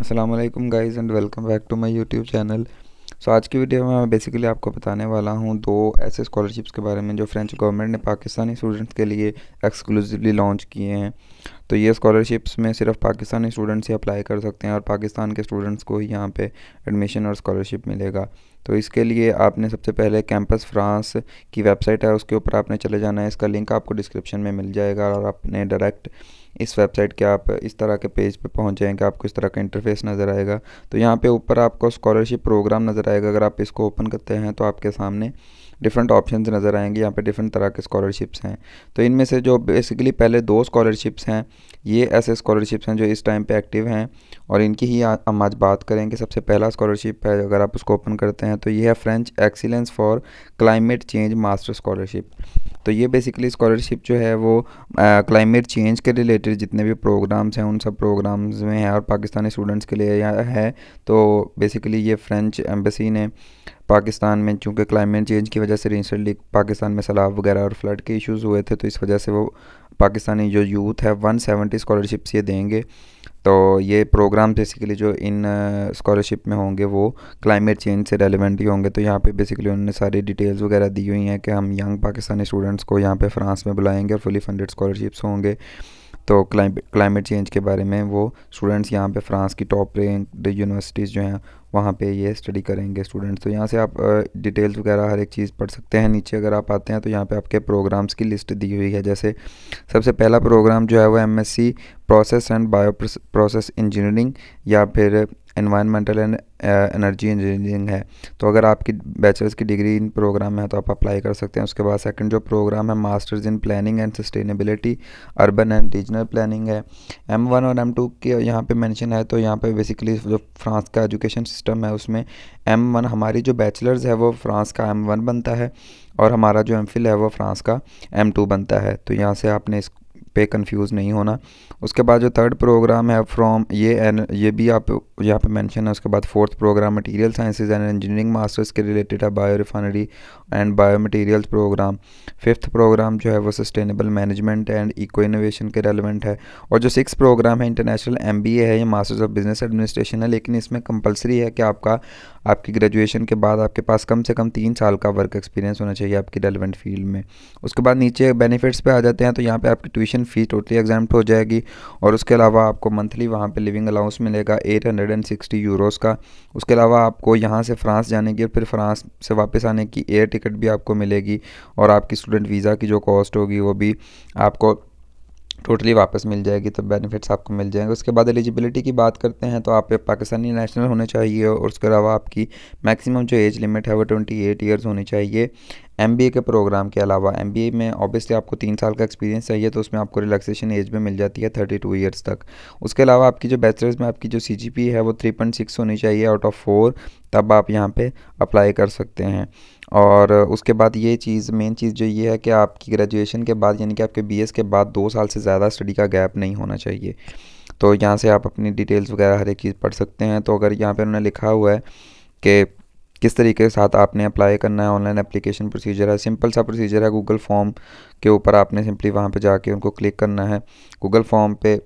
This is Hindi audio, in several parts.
Aslam guys and welcome back to my YouTube channel so आज की वीडियो में मैं बेसिकली आपको बताने वाला हूँ दो ऐसे स्कॉलरशिप्स के बारे में जो फ्रेंच गवर्नमेंट ने पाकिस्तानी स्टूडेंट्स के लिए एक्सक्लूसिवली लॉन्च किए हैं तो ये स्कॉलरशिप्स में सिर्फ पाकिस्तानी स्टूडेंट्स ही अप्लाई कर सकते हैं और पाकिस्तान के स्टूडेंट्स को ही यहाँ पर एडमिशन और स्कॉलरशिप मिलेगा तो इसके लिए आपने सबसे पहले कैंपस फ्रांस की वेबसाइट है उसके ऊपर आपने चले जाना है इसका लिंक आपको डिस्क्रिप्शन में मिल जाएगा और आपने डायरेक्ट इस वेबसाइट के आप इस तरह के पेज पे पहुंच जाएंगे आपको इस तरह का इंटरफेस नज़र आएगा तो यहाँ पे ऊपर आपको स्कॉलरशिप प्रोग्राम नज़र आएगा अगर आप इसको ओपन करते हैं तो आपके सामने डिफरेंट ऑप्शन नज़र आएंगे यहाँ पे डिफरेंट तरह के स्कॉलरशिप्स हैं तो इनमें से जो बेसिकली पहले दो स्कॉलरशिप्स हैं ये ऐसे स्कॉलरशिप्स हैं जो इस टाइम पे एक्टिव हैं और इनकी ही हम आज बात करेंगे सबसे पहला स्कॉलरशिप है अगर आप उसको ओपन करते हैं तो ये है French excellence for climate change master scholarship तो ये बेसिकली स्कॉलरशिप जो है वो क्लाइमेट चेंज के रिलेटेड जितने भी प्रोग्राम्स हैं उन सब प्रोग्राम्स में है और पाकिस्तानी स्टूडेंट्स के लिए है तो बेसिकली ये फ्रेंच एम्बेसी ने पाकिस्तान में चूँकि क्लाइमेट चेंज की वजह से रिसेंटली पाकिस्तान में सैलाब वगैरह और फ्लड के इशूज़ हुए थे तो इस वजह से वो पाकिस्तानी जो यूथ है वन सेवेंटी स्कॉलरशिप्स ये देंगे तो ये प्रोग्राम बेसिकली जो इन स्कॉलरशिप uh, में होंगे वो क्लाइमेट चेंज से रेलिवेंट ही होंगे तो यहाँ पे बेसिकली उन्होंने सारी डिटेल्स वगैरह दी हुई हैं कि हम यंग पाकिस्तानी स्टूडेंट्स को यहाँ पे फ्रांस में बुलाएंगे और फुली फंडेड स्कॉलरशिप्स होंगे तो क्लाइमेट चेंज के बारे में वो स्टूडेंट्स यहाँ पे फ्रांस की टॉप रैंक यूनिवर्सिटीज़ जो हैं वहाँ पे ये स्टडी करेंगे स्टूडेंट्स तो यहाँ से आप डिटेल्स वगैरह हर एक चीज़ पढ़ सकते हैं नीचे अगर आप आते हैं तो यहाँ पे आपके प्रोग्राम्स की लिस्ट दी हुई है जैसे सबसे पहला प्रोग्राम जो है वो M process and bio process engineering या फिर इन्वायरमेंटल एंड एनर्जी इंजीनियरिंग है तो अगर आपकी बैचलर्स की डिग्री इन प्रोग्राम में है तो आप अप्लाई कर सकते हैं उसके बाद सेकंड जो प्रोग्राम है masters in planning and sustainability urban and regional planning है एम वन और एम टू के यहाँ पे मेंशन है तो यहाँ पे बेसिकली जो फ्रांस का एजुकेशन सिस्टम है उसमें एम वन हमारी जो बैचलर्स है वो फ्रांस का एम वन बनता है और हमारा जो एम फिल है वो फ्रांस का एम टू बनता है तो यहाँ से आपने इस पे कंफ्यूज नहीं होना उसके बाद जो थर्ड प्रोग्राम है फ्रॉम ये एन ये भी आप यहाँ पे मेंशन है उसके बाद fourth programme material sciences and engineering masters के रिलेटेड है bio refinery and bio material programme fifth programme जो है वो sustainable management and eco innovation के रेलिवेंट है और जो सिक्स प्रोग्राम है इंटरनेशनल एम है या मास्टर्स ऑफ बिजनेस एडमिनिस्ट्रेशन है लेकिन इसमें कंपलसरी है कि आपका आपकी ग्रेजुएशन के बाद आपके पास कम से कम तीन साल का वर्क एक्सपीरियंस होना चाहिए आपकी रेलिवेंट फील्ड में उसके बाद नीचे बेनिफिट्स पे आ जाते हैं तो यहाँ पे आपकी tuition thousand fees totally exempt हो जाएगी और उसके अलावा आपको मंथली वहाँ पे लिविंग अलाउंस मिलेगा eight hundred and sixty euros का उसके अलावा आपको यहाँ से फ्रांस जाने की और फिर फ्रांस से वापस आने की एयर टिकट भी आपको मिलेगी और आपकी स्टूडेंट वीज़ा की जो कॉस्ट होगी वो भी आपको टोटली वापस मिल जाएगी तो बेनिफिट्स आपको मिल जाएंगे उसके बाद एलिजिबिलिटी की बात करते हैं तो आप पाकिस्तानी नेशनल होने चाहिए और उसके अलावा आपकी मैक्सिमम जो एज लिमिट है वो ट्वेंटी एट होनी चाहिए एम के प्रोग्राम के अलावा एम में ऑब्वियसली आपको तीन साल का एक्सपीरियंस चाहिए तो उसमें आपको रिलैक्सेशन एज में मिल जाती है थर्टी टू ईयर्स तक उसके अलावा आपकी जो बैचलर्स में आपकी जो सी है वो थ्री पॉइंट सिक्स होनी चाहिए आउट ऑफ फोर तब आप यहाँ पे अप्लाई कर सकते हैं और उसके बाद ये चीज़ मेन चीज़ जो ये है कि आपकी ग्रेजुएशन के बाद यानी कि आपके बी के बाद दो साल से ज़्यादा स्टडी का गैप नहीं होना चाहिए तो यहाँ से आप अपनी डिटेल्स वगैरह हर एक चीज़ पढ़ सकते हैं तो अगर यहाँ पर उन्होंने लिखा हुआ है कि किस तरीके के साथ आपने अप्लाई करना है ऑनलाइन एप्लीकेशन प्रोसीजर है सिंपल सा प्रोसीजर है गूगल फॉर्म के ऊपर आपने सिंपली वहाँ पर जाके उनको क्लिक करना है गूगल फॉर्म पर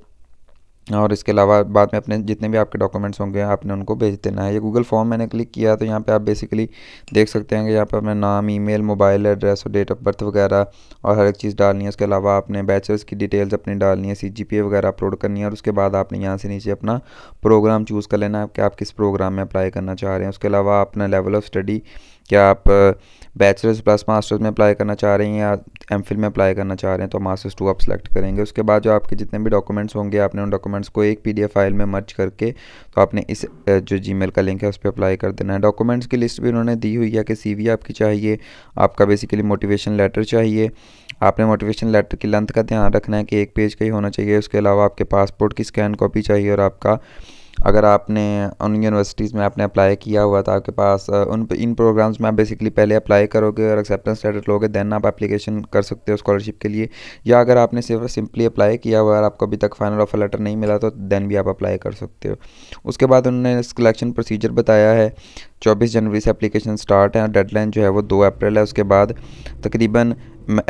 और इसके अलावा बाद में अपने जितने भी आपके डॉक्यूमेंट्स होंगे आपने उनको भेज देना है ये गूगल फॉर्म मैंने क्लिक किया तो यहाँ पे आप बेसिकली देख सकते हैं कि यहाँ पे अपना नाम ईमेल मोबाइल एड्रेस और डेट ऑफ बर्थ वगैरह और हर एक चीज़ डालनी है उसके अलावा आपने बैचलर्स की डिटेल्स अपनी डालनी है सी वगैरह अपलोड करनी है और उसके बाद आपने यहाँ से नीचे अपना प्रोग्राम चूज़ कर लेना है कि आप किस प्रोग्राम में अप्लाई करना चाह रहे हैं उसके अलावा अपना लेवल ऑफ स्टडी क्या आप बैचलर्स प्लस मास्टर्स में अप्लाई करना चाह रहे हैं या एम में अप्लाई करना चाह रहे हैं तो मास्टर्स टू आप सेलेक्ट करेंगे उसके बाद जो आपके जितने भी डॉक्यूमेंट्स होंगे आपने उन डॉक्यूमेंट्स को एक पीडीएफ फाइल में मर्ज करके तो आपने इस जो जीमेल का लिंक है उस पर अप्लाई कर देना है डॉक्यूमेंट्स की लिस्ट भी उन्होंने दी हुई है कि सी आपकी चाहिए आपका बेसिकली मोटिवेशन लेटर चाहिए आपने मोटिवेशन लेटर की लेंथ का ध्यान रखना है कि एक पेज का ही होना चाहिए उसके अलावा आपके पासपोर्ट की स्कैन कॉपी चाहिए और आपका अगर आपने उन यूनिवर्सिटीज़ में आपने अप्लाई किया हुआ था आपके पास उन इन प्रोग्राम्स में आप बेसिकली पहले अप्लाई करोगे और एक्सेप्टेंस लेटर लोगे दैन आप एप्लीकेशन कर सकते हो स्कॉलरशिप के लिए या अगर आपने सिर्फ सिंपली अप्लाई किया हुआ और आपको अभी तक फाइनल ऑफर लेटर नहीं मिला तो दैन भी आप अप्लाई कर सकते हो उसके बाद उन्होंने सिलेक्शन प्रोसीजर बताया है 24 जनवरी से एप्लीकेशन स्टार्ट है और डेडलाइन जो है वो 2 अप्रैल है उसके बाद तकरीबन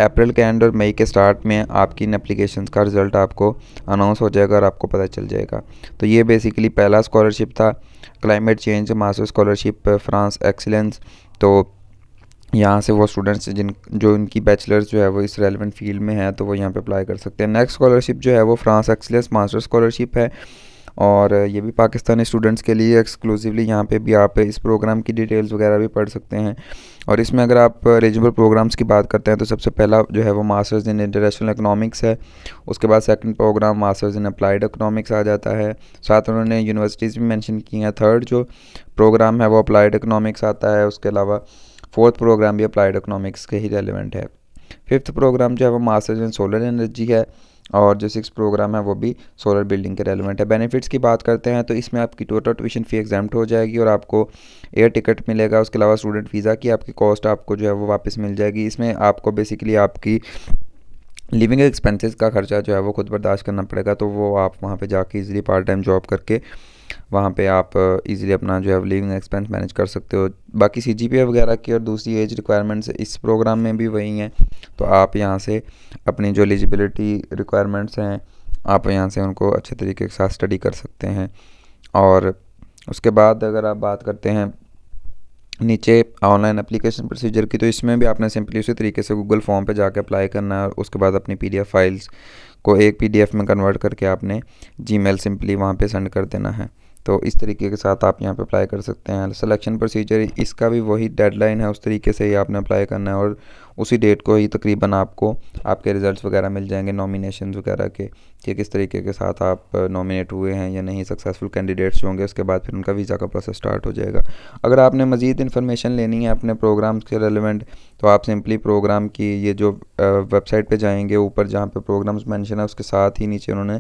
अप्रैल के एंड और मई के स्टार्ट में आपकी इन एप्लीकेशन का रिज़ल्ट आपको अनाउंस हो जाएगा और आपको पता चल जाएगा तो ये बेसिकली पहला स्कॉलरशिप था climate change master scholarship France excellence तो यहाँ से वो स्टूडेंट्स जिन जो इनकी बैचलर्स जो है वो इस रेलिवेंट फील्ड में है तो वो यहाँ पे अप्लाई कर सकते हैं नेक्स्ट स्कॉलरशिप जो है वो फ्रांस एक्सीलेंस मास्टर स्कॉलरशिप है और ये भी पाकिस्तानी स्टूडेंट्स के लिए एक्सक्लूसिवली यहाँ पे भी आप इस प्रोग्राम की डिटेल्स वगैरह भी पढ़ सकते हैं और इसमें अगर आप एलिजिबल प्रोग्राम्स की बात करते हैं तो सबसे पहला जो है वो मास्टर्स इन इंटरनेशनल इकनॉमिक्स है उसके बाद second programme masters in applied economics आ जाता है साथ उन्होंने यूनिवर्सिटीज़ भी मैंशन की हैं थर्ड जो प्रोग्राम है वो अप्लाइड इकनॉमिक्स आता है उसके अलावा फोर्थ प्रोग्राम भी अप्लाइड इकनॉमिक्स के ही रेलिवेंट है फिफ्थ प्रोग्राम जो है वो मास्टर्स इन सोलर एनर्जी है और जो सिक्स प्रोग्राम है वो भी सोलर बिल्डिंग के रेलिवेंट है बेनिफिट्स की बात करते हैं तो इसमें आपकी टोटल ट्यूशन फ़ी एग्जाम हो जाएगी और आपको एयर टिकट मिलेगा उसके अलावा स्टूडेंट वीज़ा की आपकी कॉस्ट आपको जो है वो वापस मिल जाएगी इसमें आपको बेसिकली आपकी लिविंग एक्सपेंसेस का खर्चा जो है वो खुद बर्दाश्त करना पड़ेगा तो वो आप वहाँ पे जाके इजीली पार्ट टाइम जॉब करके वहाँ पे आप इजीली अपना जो है लिविंग एक्सपेंस मैनेज कर सकते हो बाकी सी जी वगैरह की और दूसरी एज रिक्वायरमेंट्स इस प्रोग्राम में भी वही हैं तो आप यहाँ से अपनी जो एलिजिबिलिटी रिक्वायरमेंट्स हैं आप यहाँ से उनको अच्छे तरीके के साथ स्टडी कर सकते हैं और उसके बाद अगर आप बात करते हैं नीचे ऑनलाइन एप्लीकेशन प्रोसीजर की तो इसमें भी आपने सिंपली उसी तरीके से गूगल फॉर्म पे जाके अप्लाई करना है और उसके बाद अपनी पीडीएफ फाइल्स को एक पीडीएफ में कन्वर्ट करके आपने जीमेल सिंपली वहाँ पे सेंड कर देना है तो इस तरीके के साथ आप यहाँ पे अप्लाई कर सकते हैं सिलेक्शन प्रोसीजर इसका भी वही डेडलाइन है उस तरीके से ही आपने अप्लाई करना है और उसी डेट को ही तकरीबन आपको आपके रिज़ल्ट वगैरह मिल जाएंगे नॉमिनेशन वगैरह के कि किस तरीके के साथ आप नॉमिनेट हुए हैं या नहीं सक्सेसफुल कैंडिडेट्स होंगे उसके बाद फिर उनका वीज़ा का प्रोसेस स्टार्ट हो जाएगा अगर आपने मज़ीद इन्फॉर्मेशन लेनी है अपने प्रोग्राम के रेलिवेंट तो आप सिंपली प्रोग्राम की ये जो वेबसाइट पर जाएंगे ऊपर जहाँ पर प्रोग्राम्स मैंशन है उसके साथ ही नीचे उन्होंने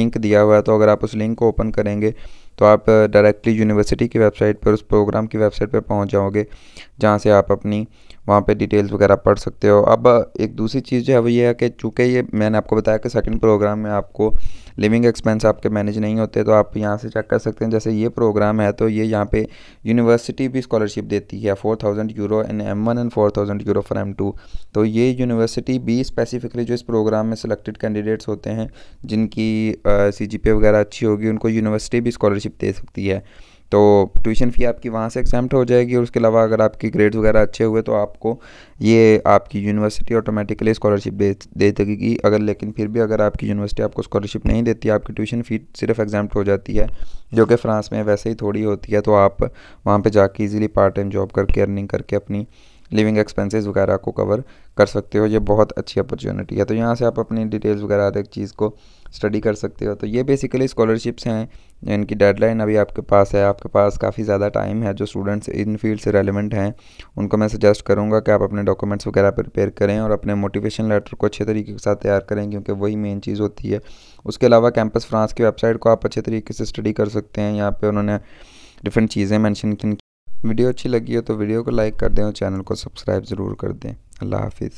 लिंक दिया हुआ है तो अगर आप उस लिंक को ओपन करेंगे तो आप डायरेक्टली यूनिवर्सिटी की वेबसाइट पर उस प्रोग्राम की वेबसाइट पर पहुँच जाओगे जहाँ से आप अपनी वहाँ पे डिटेल्स वगैरह पढ़ सकते हो अब एक दूसरी चीज़ जो है वो ये है कि चूँकि ये मैंने आपको बताया कि सेकंड प्रोग्राम में आपको लिविंग एक्सपेंस आपके मैनेज नहीं होते तो आप यहाँ से चेक कर सकते हैं जैसे ये प्रोग्राम है तो ये यहाँ पे यूनिवर्सिटी भी स्कॉलरशिप देती है four thousand euro in M one and four thousand euro for M two तो ये यूनिवर्सिटी भी स्पेसिफिकली जो इस प्रोग्राम में सेलेक्टेड कैंडिडेट्स होते हैं जिनकी सी जी वगैरह अच्छी होगी उनको यूनिवर्सिटी भी स्कॉलरशिप दे सकती है तो ट्यूशन फ़ी आपकी वहाँ से एग्जाम्ट हो जाएगी और उसके अलावा अगर आपके ग्रेड्स वगैरह अच्छे हुए तो आपको ये आपकी यूनिवर्सिटी ऑटोमेटिकली स्कॉलरशिप दे दे देगी अगर लेकिन फिर भी अगर आपकी यूनिवर्सिटी आपको स्कॉलरशिप नहीं देती आपकी ट्यूशन फ़ी सिर्फ एग्जाम्ट हो जाती है जो कि फ्रांस में वैसे ही थोड़ी होती है तो आप वहाँ पर जाके ईजिली पार्ट टाइम जॉब करके अर्निंग करके अपनी लिविंग एक्सपेंसेस वगैरह को कवर कर सकते हो ये बहुत अच्छी अपॉर्चुनिटी है तो यहाँ से आप अपनी डिटेल्स वगैरह हर एक चीज़ को स्टडी कर सकते हो तो ये बेसिकली स्कॉलरशिप्स हैं इनकी डेडलाइन अभी आपके पास है आपके पास काफ़ी ज़्यादा टाइम है जो स्टूडेंट्स इन फील्ड से रेलिवेंट हैं उनको मैं सजेस्ट करूँगा कि आप अपने डॉक्यूमेंट्स वगैरह प्रिपेयर करें और अपने मोटिवेशन लेटर को अच्छे तरीके के साथ तैयार करें क्योंकि वही मेन चीज़ होती है उसके अलावा कैंपस फ्रांस की वेबसाइट को आप अच्छे तरीके से स्टडी कर सकते हैं यहाँ पर उन्होंने डिफरेंट चीज़ें मैंशन की वीडियो अच्छी लगी हो तो वीडियो को लाइक कर दें और चैनल को सब्सक्राइब ज़रूर कर दें अल्लाह हाफिज़